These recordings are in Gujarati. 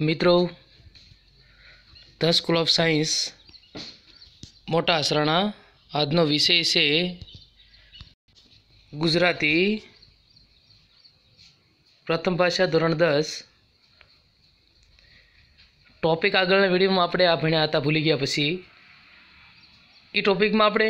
મિત્રો ધ સ્કૂલ ઓફ સાયન્સ મોટા આસરાણા આજનો વિષય છે ગુજરાતી પ્રથમ ભાષા ધોરણ દસ ટૉપિક આગળના વિડીયોમાં આપણે આ ભણ્યા હતા ભૂલી ગયા પછી એ ટોપિકમાં આપણે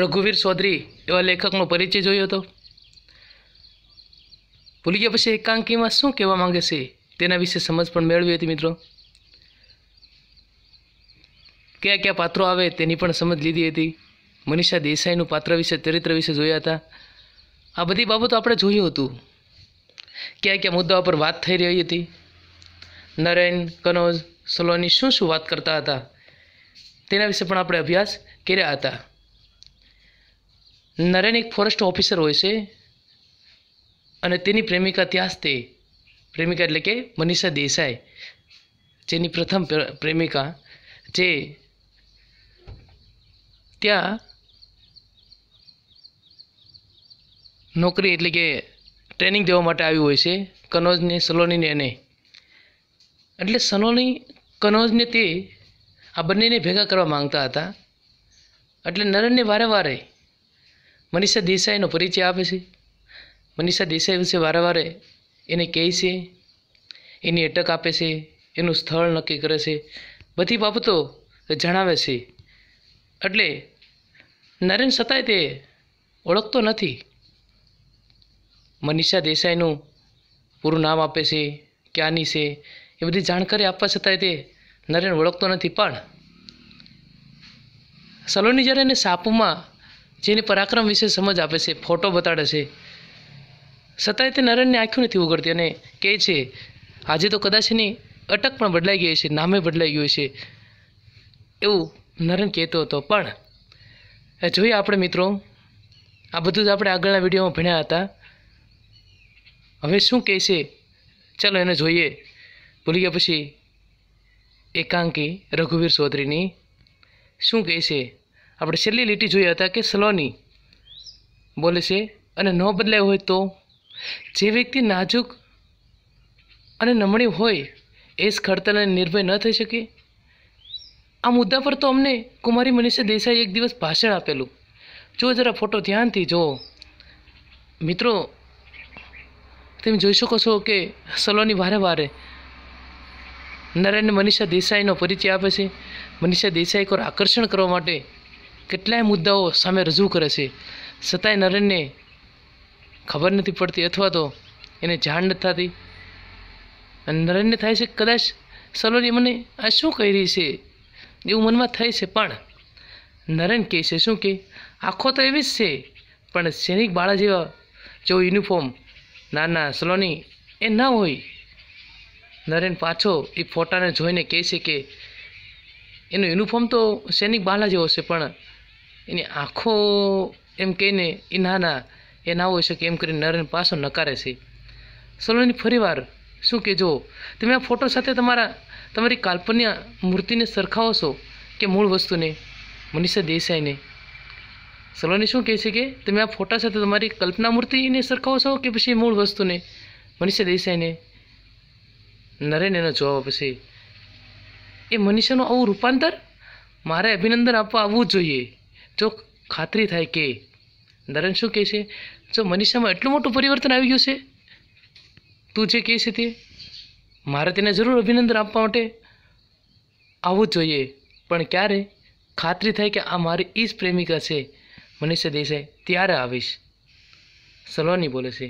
રઘુવીર ચૌધરી એવા લેખકનો પરિચય જોયો હતો ભૂલી ગયા પછી એકાંકીમાં શું કહેવા માગે છે તેના વિશે સમજ પણ મેળવી હતી મિત્રો કયા કયા પાત્રો આવે તેની પણ સમજ લીધી હતી મનીષા દેસાઈનું પાત્ર વિશે ચરિત્ર વિશે જોયા હતા આ બધી બાબતો આપણે જોયું હતું કયા કયા મુદ્દાઓ પર વાત થઈ રહી હતી નરેન કનોજ સલોની શું શું વાત કરતા હતા તેના વિશે પણ આપણે અભ્યાસ કર્યા હતા નરેન એક ફોરેસ્ટ ઓફિસર હોય છે અને તેની પ્રેમિકા ત્યાં જ તે પ્રેમિકા એટલે કે મનીષા દેસાઈ જેની પ્રથમ પ્રેમિકા જે ત્યાં નોકરી એટલે કે ટ્રેનિંગ દેવા માટે આવ્યું હોય છે કનોજને સલોનીને એને એટલે સલોની કનોજને તે આ બંનેને ભેગા કરવા માંગતા હતા એટલે નરેનને વારે વારે મનીષા દેસાઈનો પરિચય આપે છે મનીષા દેસાઈ વિશે વારે વારે એને કહે છે એની અટક આપે છે એનું સ્થળ નક્કી કરે છે બધી બાબતો જણાવે છે એટલે નરેન સતાય તે ઓળખતો નથી મનીષા દેસાઈનું પૂરું નામ આપે છે ક્યાંની છે એ બધી જાણકારી આપવા છતાંય તે નરેન ઓળખતો નથી પણ સલોની જ્યારે એને સાપમાં જેની પરાક્રમ વિશે સમજ આપે છે ફોટો બતાડે છે છતાંય તે નરેનની આંખો નથી ઉગડતી અને કહે છે આજે તો કદાચ એની અટક પણ બદલાઈ ગઈ છે નામે બદલાઈ ગયું છે એવું નરેન કહેતો હતો પણ જોઈએ આપણે મિત્રો આ બધું જ આપણે આગળના વિડીયોમાં ભણ્યા હતા હવે શું કહે છે ચાલો એને જોઈએ ભૂલી ગયા પછી એકાંકી રઘુવીર ચૌધરીની શું કહે છે આપણે છેલ્લી લીટી જોઈ હતા કે સલોની બોલે છે અને ન બદલાય હોય તો જે વ્યક્તિ નાજુક અને નમણી હોય એ જ ખડતલ નિર્ભય ન થઈ શકે આ મુદ્દા પર તો અમને કુમારી મનીષા દેસાઈ એક દિવસ ભાષણ આપેલું જો જરા ફોટો ધ્યાનથી જો મિત્રો તમે જોઈ શકો છો કે સલોની વારે વારે નારાયણ મનીષા દેસાઈનો પરિચય આપે છે મનીષા દેસાઈ પર આકર્ષણ કરવા માટે કેટલાય મુદ્દાઓ સામે રજૂ કરે છે છતાંય નરેનને ખબર નથી પડતી અથવા તો એને જાણ નથી થતી અને નરેનને થાય છે કદાચ સલોની મને આ શું કહી રહી છે એવું મનમાં થાય છે પણ નરેન કહે છે શું કે આંખો તો એવી જ છે પણ સૈનિક બાળા જેવા જેવો યુનિફોર્મ નાના સલોની એ ના હોય નરેન પાછો એ ફોટાને જોઈને કહે છે કે એનો યુનિફોર્મ તો સૈનિક બાળા જેવો છે પણ એની આંખો એમ કહીને એ નાના એ ના હોઈ શકે એમ કરીને નરેન પાછો નકારે છે સલોની ફરીવાર શું કહેજો તમે આ ફોટો સાથે તમારા તમારી કાલ્પન્ય મૂર્તિને સરખાવો છો કે મૂળ વસ્તુને મનીષા દેસાઈને સલોની શું કહે છે કે તમે આ ફોટા સાથે તમારી કલ્પના મૂર્તિને સરખાવો છો કે પછી મૂળ વસ્તુને મનીષા દેસાઈને નરેન એનો જવાબ આપે એ મનીષાનું આવું રૂપાંતર મારે અભિનંદન આપવા આવવું જ જોઈએ જો ખાતરી થાય કે નારાયણ શું કહે છે જો મનીષામાં એટલું મોટું પરિવર્તન આવી ગયું છે તું જે કહે છે તે મારે તેને જરૂર અભિનંદન આપવા માટે આવવું જોઈએ પણ ક્યારે ખાતરી થાય કે આ મારી એ જ પ્રેમિકા છે મનીષા દેસાઈ ત્યારે આવીશ સલોની બોલે છે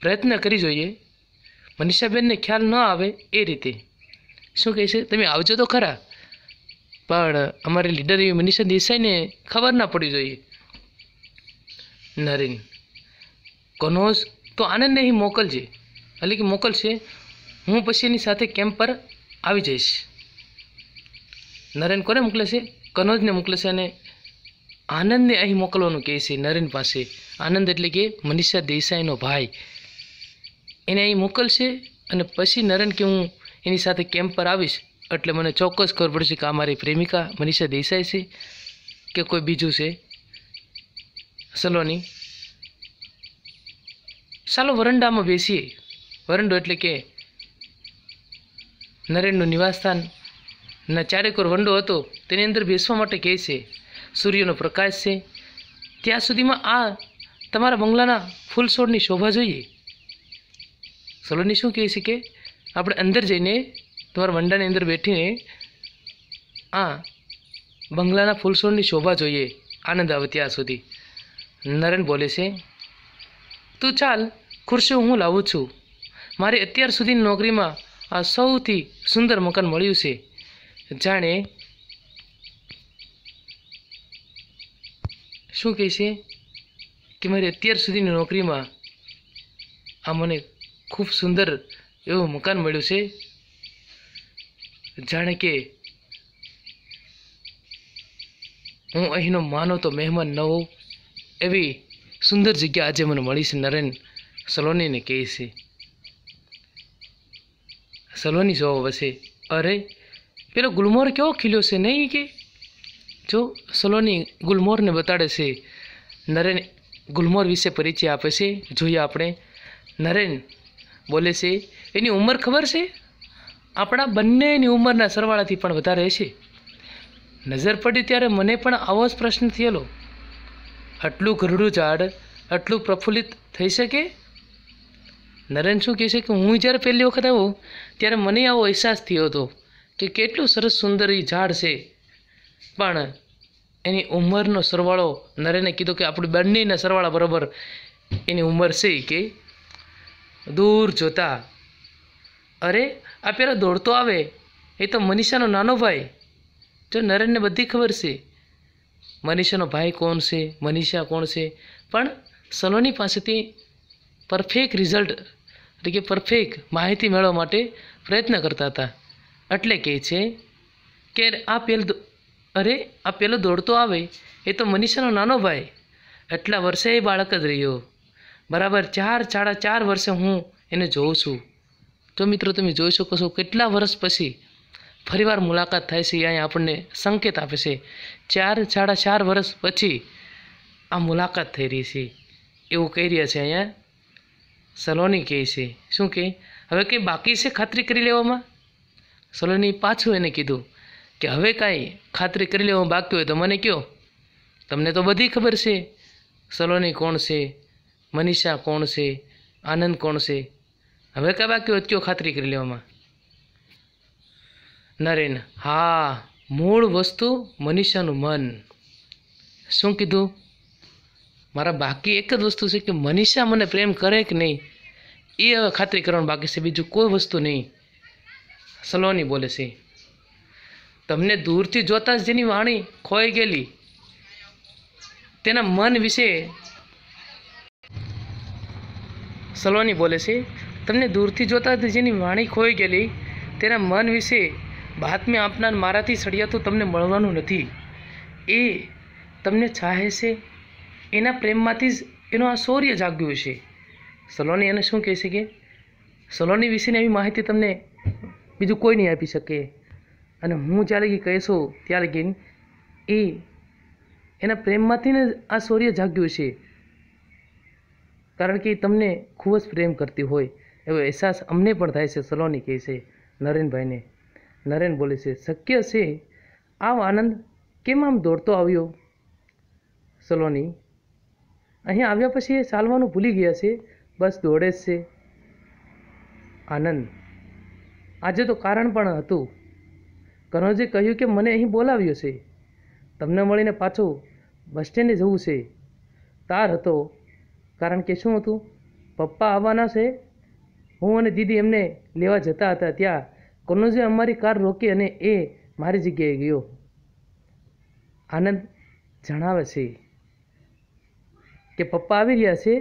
પ્રયત્ન કરી જોઈએ મનીષાબેનને ખ્યાલ ન આવે એ રીતે શું કહે છે તમે આવજો તો ખરા પણ અમારી લીડર એવી મનીષા દેસાઈને ખબર ના પડવી જોઈએ નરેન કનોજ તો આનંદને અહીં મોકલજે એટલે કે મોકલશે હું પછી એની સાથે કેમ્પ પર આવી જઈશ નરેન કોને મોકલે છે કનોજને મોકલે છે અને આનંદને અહીં મોકલવાનું કહે છે નરેન પાસે આનંદ એટલે કે મનીષા દેસાઈનો ભાઈ એને અહીં મોકલશે અને પછી નરેન કે હું એની સાથે કેમ્પ પર આવીશ એટલે મને ચોક્કસ ખબર પડશે કે આ મારી પ્રેમિકા મનીષા દેસાઈ છે કે કોઈ બીજું છે સલોની ચાલો વરંડામાં બેસીએ વરંડો એટલે કે નરેનનું નિવાસસ્થાન ના ચારેકોર વંડો હતો તેની અંદર બેસવા માટે કહે છે સૂર્યનો પ્રકાશ છે ત્યાં સુધીમાં આ તમારા બંગલાના ફૂલ છોડની શોભા જોઈએ સલોની શું કહે છે કે આપણે અંદર જઈને તમારા વંડાની અંદર બેઠીને આ બંગલાના ફૂલ છોડની શોભા જોઈએ આનંદ આવે ત્યાં સુધી નરેન બોલે છે તું ચાલ ખુરશી હું લાવું છું મારી અત્યાર સુધીની નોકરીમાં આ સૌથી સુંદર મકાન મળ્યું છે જાણે શું કહે છે કે મારી અત્યાર સુધીની નોકરીમાં આ મને ખૂબ સુંદર એવું મકાન મળ્યું છે જાણે કે હું અહીંનો માનો તો મહેમાન ન હોઉં એવી સુંદર જગ્યા આજે મને મળી છે નરેન સલોનીને કહે છે સલોની જો વસે અરે પેલો ગુલમોર કેવો ખીલ્યો છે નહીં કે જો સલોની ગુલમોરને બતાડે છે નરેન ગુલમોર વિશે પરિચય આપે છે જોઈએ આપણે નરેન બોલે છે એની ઉંમર ખબર છે આપણા બંનેની ઉંમરના સરવાળાથી પણ વધારે છે નજર પડી ત્યારે મને પણ આવો જ પ્રશ્ન થયેલો આટલું ઘરડું ઝાડ આટલું પ્રફુલ્લિત થઈ શકે નરેન શું કહે છે કે હું જ્યારે પહેલી વખત આવું ત્યારે મને આવો અહેસાસ થયો હતો કે કેટલું સરસ સુંદર એ ઝાડ છે પણ એની ઉંમરનો સરવાળો નરેને કીધું કે આપણે બંનેના સરવાળા બરાબર એની ઉંમર છે કે દૂર જોતા અરે આ પહેલાં દોડતો આવે એ તો મનીષાનો નાનો ભાઈ જો નરેનને બધી ખબર છે મનીષાનો ભાઈ કોણ છે મનીષા કોણ છે પણ સલોની પાસેથી પરફેક્ટ રિઝલ્ટ એટલે કે પરફેક્ટ માહિતી મેળવવા માટે પ્રયત્ન કરતા હતા એટલે કહે છે કે આ પેલ અરે આ પહેલો દોડતો આવે એ તો મનીષાનો નાનો ભાઈ એટલા વર્ષે એ બાળક જ રહ્યો બરાબર ચાર સાડા ચાર વર્ષે હું એને જોઉં છું તો મિત્રો તમે જોઈ શકો છો કેટલા વર્ષ પછી ફરીવાર મુલાકાત થાય છે અહીંયા આપણને સંકેત આપે છે ચાર સાડા ચાર વર્ષ પછી આ મુલાકાત થઈ રહી છે એવું કહી રહ્યા છે અહીંયા સલોની કહે છે શું કહે હવે કંઈ બાકી છે ખાતરી કરી લેવામાં સલોની પાછું એને કીધું કે હવે કાંઈ ખાતરી કરી લેવામાં બાકી હોય તો મને કહો તમને તો બધી ખબર છે સલોની કોણ છે મનીષા કોણ છે આનંદ કોણ છે હવે કાંઈ બાકી હોય કયો ખાતરી કરી લેવામાં નરેન હા મૂળ વસ્તુ મનીષાનું મન શું કીધું મારા બાકી એક જ વસ્તુ છે કે મનીષા મને પ્રેમ કરે કે નહીં એ હવે ખાતરી કરવાનું બાકી છે બીજું કોઈ વસ્તુ નહીં સલોની બોલે છે તમને દૂરથી જોતા જેની વાણી ખોઈ ગયેલી તેના મન વિશે સલોની બોલે છે તમને દૂરથી જોતા જેની વાણી ખોઈ ગયેલી તેના મન વિશે બાતમી આપનાર મારાથી સળિયા તો તમને મળવાનું નથી એ તમને ચાહે છે એના પ્રેમમાંથી જ એનો આ શૌર્ય જાગ્યું છે સલોની એને શું કહેશે કે સલોની વિશેની એવી માહિતી તમને બીજું કોઈ નહીં આપી શકે અને હું જ્યારે કે કહેશો ત્યારે કે એ એના પ્રેમમાંથી ને આ શૌર્ય જાગ્યું છે કારણ કે એ તમને ખૂબ જ પ્રેમ કરતી હોય એવો અહેસાસ અમને પણ થાય છે સલોની કહે છે નરેનભાઈને નરેન બોલે છે શક્ય છે આવ આનંદ કેમ આમ દોડતો આવ્યો સલોની અહીં આવ્યા પછી એ ચાલવાનું ભૂલી ગયા છે બસ દોડે જ છે આનંદ આજે તો કારણ પણ હતું કનોજે કહ્યું કે મને અહીં બોલાવ્યો છે તમને મળીને પાછો બસ સ્ટેન્ડે જવું છે તાર હતો કારણ કે શું હતું પપ્પા આવવાના છે હું અને દીદી એમને લેવા જતા હતા ત્યાં કનોજે અમારી કાર રોકી અને એ મારી જગ્યાએ ગયો આનંદ જણાવે છે કે પપ્પા આવી રહ્યા છે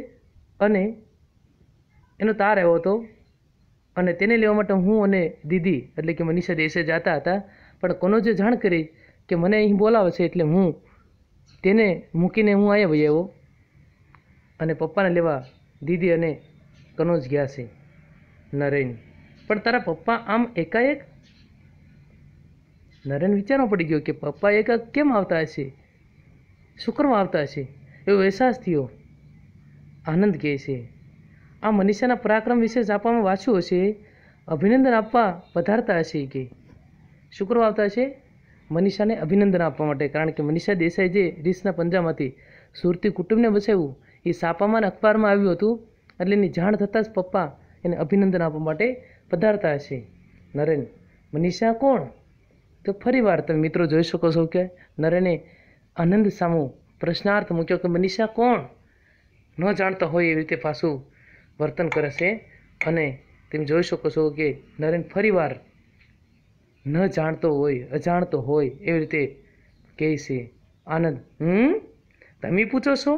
અને એનો તાર આવ્યો હતો અને તેને લેવા માટે હું અને દીદી એટલે કે મનીષા દેશે જતા હતા પણ કનોજે જાણ કરી કે મને અહીં બોલાવે છે એટલે હું તેને મૂકીને હું આવ્યા ભાઈ આવ્યો અને પપ્પાને લેવા દીદી અને કનોજ ગયા છે નરેન પણ તારા પપ્પા આમ એકાએક નરેન વિચારવા પડી ગયો કે પપ્પા એકા કેમ આવતા હશે શુક્રમાં આવતા હશે એવો અહેસાસ થયો આનંદ કહે છે આ મનીષાના પરાક્રમ વિશે આપવામાં વાંચ્યું હશે અભિનંદન આપવા પધારતા હશે કે શું આવતા હશે મનીષાને અભિનંદન આપવા માટે કારણ કે મનીષા દેસાઈ જે રીસના પંજામાંથી સુરતી કુટુંબને બચાવ્યું એ સાપામાં અખબારમાં આવ્યું હતું એટલે એની જાણ થતાં જ પપ્પા એને અભિનંદન આપવા માટે પધારતા હશે નરેન મનીષા કોણ તો ફરી વાર તમે મિત્રો જોઈ શકો છો કે નરેને આનંદ સામો પ્રશ્નાર્થ મૂક્યો કે મનીષા કોણ ન જાણતા હોય એવી રીતે પાછું વર્તન કરે છે અને તમે જોઈ શકો છો કે નરેન ફરીવાર ન જાણતો હોય અજાણતો હોય એવી રીતે કહે છે આનંદ હમ તમે પૂછો છો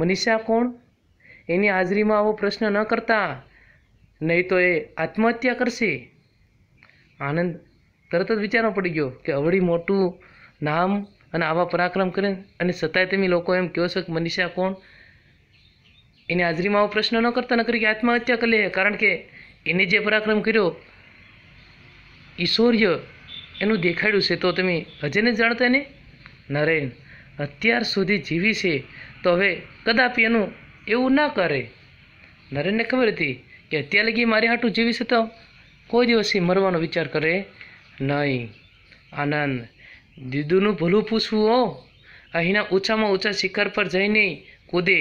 મનીષા કોણ એની હાજરીમાં આવો પ્રશ્ન ન કરતા નહીં તો એ આત્મહત્યા કરશે આનંદ તરત જ વિચારવો પડી ગયો કે અવળી મોટું નામ અને આવા પરાક્રમ કરે અને સતાય તમે લોકો એમ કહો છો કે મનીષા કોણ એની હાજરીમાં આવો પ્રશ્ન ન કરતા ન કરી કે આત્મહત્યા કરી લે કારણ કે એને જે પરાક્રમ કર્યો ઈશ્વર્ય એનું દેખાડ્યું છે તો તમે હજે ને જાણતા ને નરેન અત્યાર સુધી જીવી છે તો હવે કદાપી એનું એવું ના કરે નરેનને ખબર હતી કે અત્યારે લગી મારી હાટું જીવી છે તો કોઈ દિવસથી મરવાનો વિચાર કરે નહીં આનંદ દીદુનું ભલું પૂછવું હો અહીંના ઓછામાં ઓછા શિખર પર જઈને કૂદે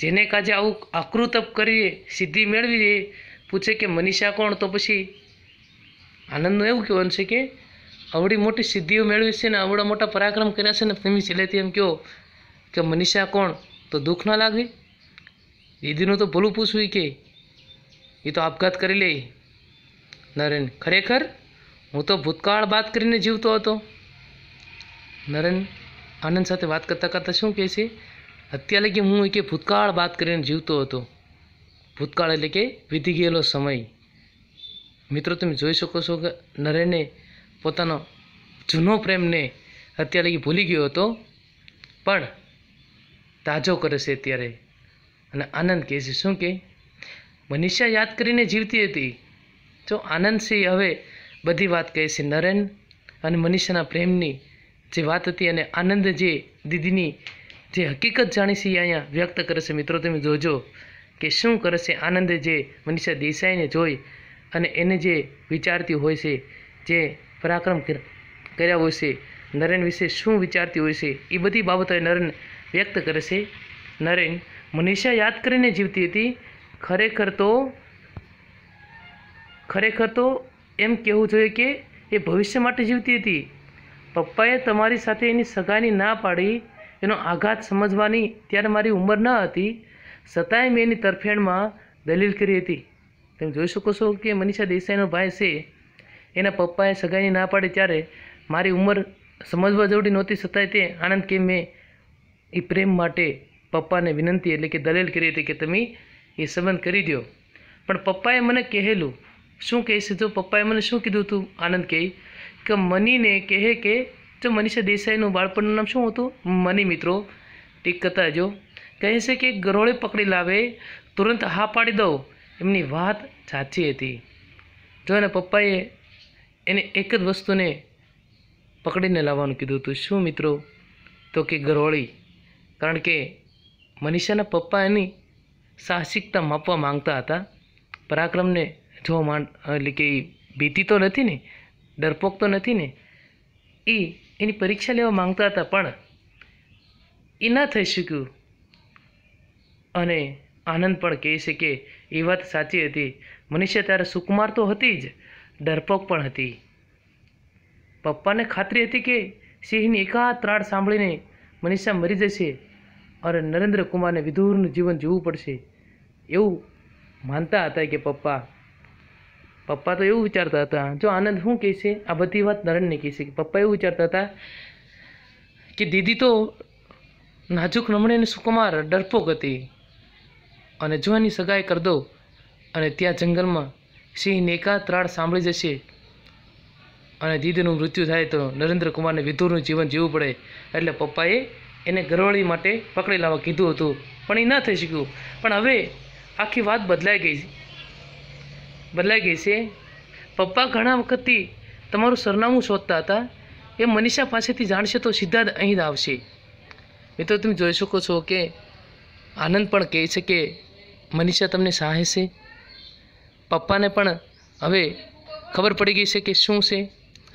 જેને કાજે આવું આકૃતપ કરીએ સિદ્ધિ મેળવી પૂછે કે મનીષા કોણ તો પછી આનંદનું એવું કહેવાનું છે કે આવડી મોટી સિદ્ધિઓ મેળવી છે ને આવડા મોટા પરાક્રમ કર્યા છે ને તમે છેલ્લેથી એમ કહો કે મનીષા કોણ તો દુઃખ ના લાગે દીદીનું તો ભલું પૂછવું કે એ તો આપઘાત કરી લે નરેન ખરેખર હું તો ભૂતકાળ બાદ કરીને જીવતો હતો નરેન આનંદ સાથે વાત કરતાં કરતાં શું કહે છે અત્યારે કે હું કે ભૂતકાળ બાદ કરીને જીવતો હતો ભૂતકાળ એટલે કે વીતી ગયેલો સમય મિત્રો તમે જોઈ શકો છો કે નરેને પોતાનો જૂનો પ્રેમને અત્યારે લગી ભૂલી ગયો હતો પણ તાજો કરે છે અત્યારે અને આનંદ કહે છે શું કહે મનીષા યાદ કરીને જીવતી હતી જો આનંદસિંહ હવે બધી વાત કહે છે નરેન અને મનીષાના પ્રેમની જે વાત હતી અને આનંદ જે દીદીની જે હકીકત જાણી છે અહીંયા વ્યક્ત કરે છે મિત્રો તમે જોજો કે શું કરે છે આનંદે જે મનીષા દેસાઈને જોઈ અને એને જે વિચારતી હોય છે જે પરાક્રમ કર્યા હોય છે નરેન વિશે શું વિચારતી હોય છે એ બધી બાબતોએ નરેન વ્યક્ત કરે છે નરેન મનીષા યાદ કરીને જીવતી હતી ખરેખર તો ખરેખર તો એમ કહેવું જોઈએ કે એ ભવિષ્ય માટે જીવતી હતી પપ્પાએ તમારી સાથે એની સગાઈની ના પાડી એનો આઘાત સમજવાની ત્યારે મારી ઉંમર ન હતી છતાંય મેં એની તરફેણમાં દલીલ કરી હતી તમે જોઈ શકો છો કે મનીષા દેસાઈનો ભાઈ છે એના પપ્પાએ સગાઈની ના પાડી ત્યારે મારી ઉંમર સમજવા જરૂરી નહોતી છતાંય તે આનંદ કે મેં એ પ્રેમ માટે પપ્પાને વિનંતી એટલે કે દલીલ કરી હતી કે તમે એ સંબંધ કરી દો પણ પપ્પાએ મને કહેલું શું કહે છે પપ્પાએ મને શું કીધું હતું આનંદ કહે કે મનીને કહે કે જો મનીષા દેસાઈનું બાળપણનું નામ શું હતું મની મિત્રો ટીક કરતા જો કહે છે કે ગરોળે પકડી લાવે તુરંત હા પાડી દઉં એમની વાત સાચી હતી જો એના પપ્પાએ એને એક જ વસ્તુને પકડીને લાવવાનું કીધું હતું શું મિત્રો તો કે ગરોળી કારણ કે મનીષાના પપ્પા એની સાહસિકતા માપવા માંગતા હતા પરાક્રમને જોવા માંડ એટલે કે એ ભીતી તો નથી ને ડરપોક તો નથી ને એ એની પરીક્ષા લેવા માંગતા હતા પણ એ ન થઈ શક્યું અને આનંદ પણ કહે છે કે એ વાત સાચી હતી મનુષ્ય ત્યારે સુકુમાર તો હતી જ ડરપોક પણ હતી પપ્પાને ખાતરી હતી કે સિંહની એકાદ ત્રાડ સાંભળીને મનીષા મરી જશે અરે નરેન્દ્રકુમારને વિધુરનું જીવન જીવવું પડશે એવું માનતા હતા કે પપ્પા પપ્પા તો એવું વિચારતા હતા જો આનંદ શું કહે છે આ બધી વાત નરેનને કહે છે કે પપ્પા એવું વિચારતા હતા કે દીદી તો નાજુક નમણી અને સુકુમાર ડરપોક હતી અને જો એની સગાઈ કરી દો અને ત્યાં જંગલમાં સિંહને એકાદ ત્રાળ સાંભળી જશે અને દીદીનું મૃત્યુ થાય તો નરેન્દ્રકુમારને વિધુરનું જીવન જીવવું પડે એટલે પપ્પાએ એને ગરોળી માટે પકડી લાવવા કીધું હતું પણ એ ન થઈ શક્યું પણ હવે આખી વાત બદલાઈ ગઈ બદલાઈ ગઈ છે પપ્પા ઘણા વખતથી તમારું સરનામું શોધતા હતા એ મનીષા પાસેથી જાણશે તો સીધા જ અહીં આવશે મિત્રો તમે જોઈ શકો છો કે આનંદ પણ કહે છે કે મનીષા તમને સાહે છે પપ્પાને પણ હવે ખબર પડી ગઈ છે કે શું છે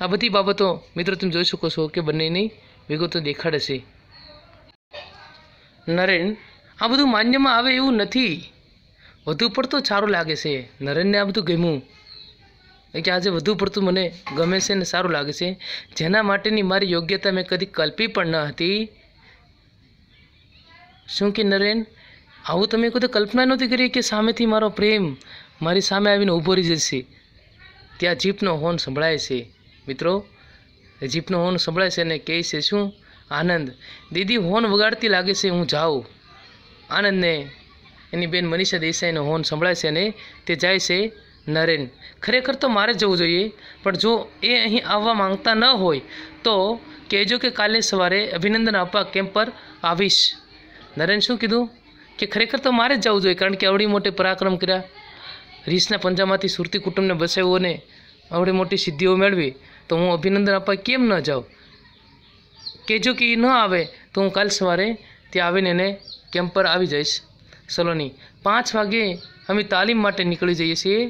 આ બધી બાબતો મિત્રો તમે જોઈ શકો છો કે બંનેની વિગતો દેખાડે છે નરેન આ બધું માન્યમાં આવે એવું નથી વધુ પડતું સારું લાગે છે નરેનને આ બધું ગમ્યું કે આજે વધુ પડતું મને ગમે છે ને સારું લાગે છે જેના માટેની મારી યોગ્યતા મેં કદી કલ્પી પણ ન હતી શું કે નરેન આવું તમે કદી કલ્પના નહોતી કરી કે સામેથી મારો પ્રેમ મારી સામે આવીને ઊભો રહી જશે ત્યાં જીપનો હોર્ન સંભળાય છે મિત્રો જીપનો હોર્ન સંભળાય છે અને કહે છે શું આનંદ દીદી હોન વગાડતી લાગે છે હું જાઉં આનંદને એની બેન મનીષા દેસાઈનો હોન સંભળાય છે અને તે જાય છે નરેન ખરેખર તો મારે જવું જોઈએ પણ જો એ અહીં આવવા માંગતા ન હોય તો કહેજો કે કાલે સવારે અભિનંદન આપવા કેમ્પ પર આવીશ નરેન શું કીધું કે ખરેખર તો મારે જ જવું જોઈએ કારણ કે આવડી મોટે પરાક્રમ કર્યા રીસના પંજામાંથી સુરતી કુટુંબને બસાવ્યું અને આવડી મોટી સિદ્ધિઓ મેળવી તો હું અભિનંદન આપવા કેમ ન જાઉં કે જો કે એ ન આવે તો હું કાલ સવારે ત્યાં આવીને એને કેમ્પ પર આવી જઈશ સલોની પાંચ વાગે અમે તાલીમ માટે નીકળી જઈએ છીએ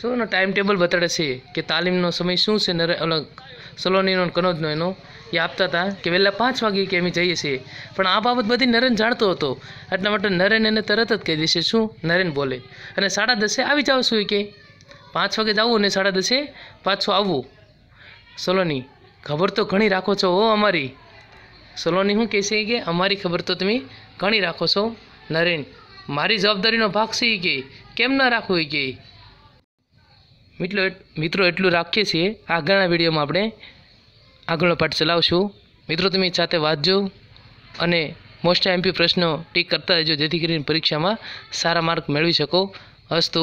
જો એનો ટાઈમ ટેબલ બતાડે છે કે તાલીમનો સમય શું છે નરે અલગ સલોનીનો કનોજનો એનો એ આપતા હતા કે વહેલા પાંચ વાગે કે અમે જઈએ છીએ પણ આ બાબત બધી નરેન જાણતો હતો એટલા માટે નરેન એને તરત જ કહી દેશે શું નરેન બોલે અને સાડા દસે આવી જાવ છું કે પાંચ વાગે જવું અને સાડા દસે પાછું આવવું સલોની ખબર તો ઘણી રાખો છો હો અમારી સલોની હું કહે છે કે અમારી ખબર તો તમે ઘણી રાખો છો નરેન મારી જવાબદારીનો ભાગ છે કે કેમ ના રાખવું એ કે મિત્રો મિત્રો એટલું રાખીએ છીએ આગળના વિડીયોમાં આપણે આગળનો પાઠ ચલાવશું મિત્રો તમે સાથે વાંચજો અને મોસ્ટ એમપી પ્રશ્નો ટીક કરતા રહેજો જેથી કરીને પરીક્ષામાં સારા માર્ક મેળવી શકો અસ્તુ